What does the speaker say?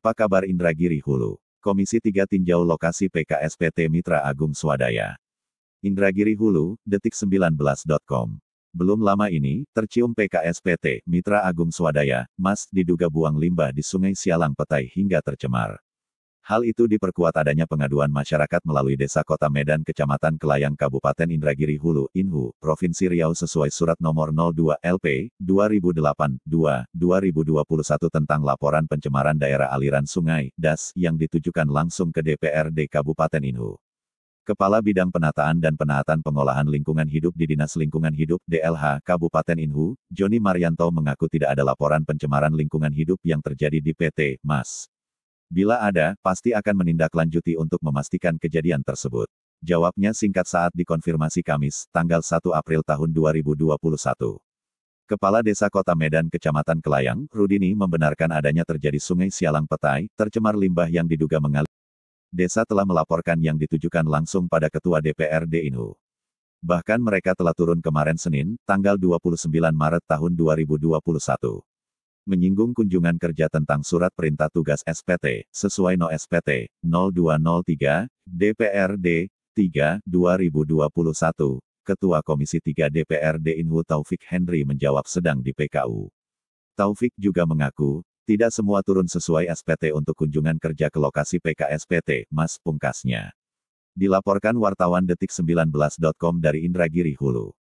Apa kabar Indragiri Hulu? Komisi 3 tinjau lokasi PKSPT Mitra Agung Swadaya. Indragiri Hulu, detik19.com. Belum lama ini, tercium PKSPT, Mitra Agung Swadaya, Mas diduga buang limbah di Sungai Sialang Petai hingga tercemar. Hal itu diperkuat adanya pengaduan masyarakat melalui Desa Kota Medan Kecamatan Kelayang Kabupaten Indragiri Hulu, Inhu, Provinsi Riau sesuai Surat Nomor 02 LP 2008 2 2021 tentang laporan pencemaran daerah aliran sungai DAS yang ditujukan langsung ke DPRD Kabupaten Inhu. Kepala Bidang Penataan dan Penataan Pengolahan Lingkungan Hidup di Dinas Lingkungan Hidup DLH Kabupaten Inhu, Joni Marianto mengaku tidak ada laporan pencemaran lingkungan hidup yang terjadi di PT MAS. Bila ada, pasti akan menindaklanjuti untuk memastikan kejadian tersebut. Jawabnya singkat saat dikonfirmasi Kamis, tanggal 1 April tahun 2021. Kepala Desa Kota Medan Kecamatan Kelayang, Rudini membenarkan adanya terjadi sungai Sialang Petai, tercemar limbah yang diduga mengalir. Desa telah melaporkan yang ditujukan langsung pada Ketua DPRD Inhu. Bahkan mereka telah turun kemarin Senin, tanggal 29 Maret tahun 2021 menyinggung kunjungan kerja tentang surat perintah tugas SPT, sesuai No SPT 0203 DPRD 3 2021. Ketua Komisi 3 DPRD Inhu Taufik Henry menjawab sedang di PKU. Taufik juga mengaku, tidak semua turun sesuai SPT untuk kunjungan kerja ke lokasi PKSPT, Mas Pungkasnya. Dilaporkan wartawan detik19.com dari Indragiri Hulu.